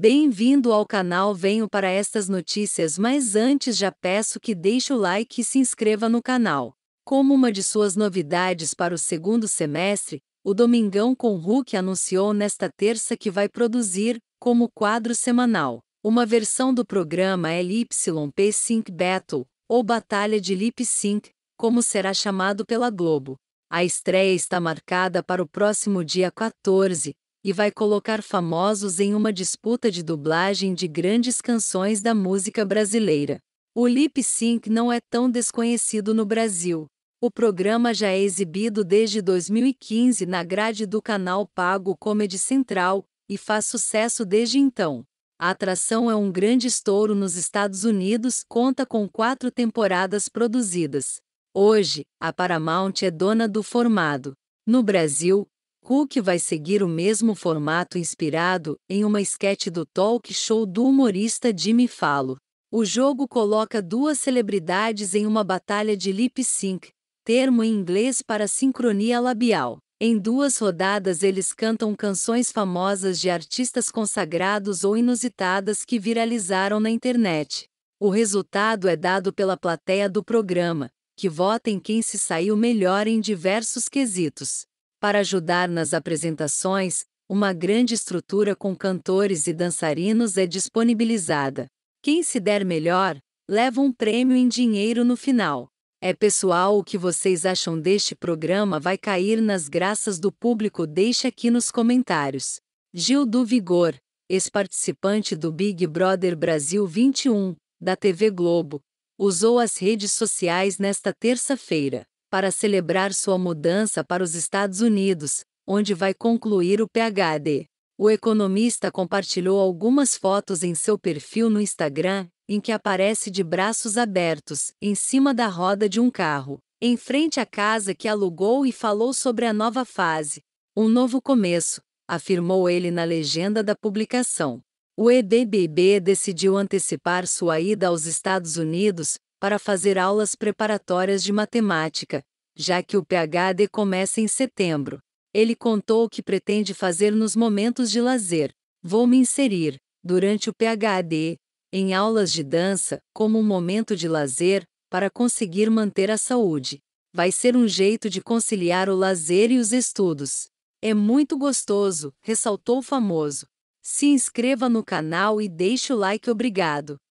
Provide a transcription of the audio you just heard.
Bem-vindo ao canal Venho para estas notícias, mas antes já peço que deixe o like e se inscreva no canal. Como uma de suas novidades para o segundo semestre, o Domingão com Hulk anunciou nesta terça que vai produzir, como quadro semanal, uma versão do programa LYP Sync Battle, ou Batalha de Lip Sync, como será chamado pela Globo. A estreia está marcada para o próximo dia 14, e vai colocar famosos em uma disputa de dublagem de grandes canções da música brasileira. O lip sync não é tão desconhecido no Brasil. O programa já é exibido desde 2015 na grade do canal Pago Comedy Central e faz sucesso desde então. A atração é um grande estouro nos Estados Unidos, conta com quatro temporadas produzidas. Hoje, a Paramount é dona do formado. No Brasil, Cook vai seguir o mesmo formato inspirado em uma esquete do talk show do humorista Jimmy Fallon. O jogo coloca duas celebridades em uma batalha de lip sync, termo em inglês para sincronia labial. Em duas rodadas eles cantam canções famosas de artistas consagrados ou inusitadas que viralizaram na internet. O resultado é dado pela plateia do programa, que vota em quem se saiu melhor em diversos quesitos para ajudar nas apresentações, uma grande estrutura com cantores e dançarinos é disponibilizada. Quem se der melhor, leva um prêmio em dinheiro no final. É pessoal, o que vocês acham deste programa vai cair nas graças do público? Deixe aqui nos comentários. Gil do Vigor, ex-participante do Big Brother Brasil 21, da TV Globo, usou as redes sociais nesta terça-feira para celebrar sua mudança para os Estados Unidos, onde vai concluir o PhD. O economista compartilhou algumas fotos em seu perfil no Instagram, em que aparece de braços abertos, em cima da roda de um carro, em frente à casa que alugou e falou sobre a nova fase, um novo começo, afirmou ele na legenda da publicação. O EDBB decidiu antecipar sua ida aos Estados Unidos para fazer aulas preparatórias de matemática, já que o PhD começa em setembro. Ele contou o que pretende fazer nos momentos de lazer. Vou me inserir, durante o PhD, em aulas de dança, como um momento de lazer, para conseguir manter a saúde. Vai ser um jeito de conciliar o lazer e os estudos. É muito gostoso, ressaltou o famoso. Se inscreva no canal e deixe o like, obrigado.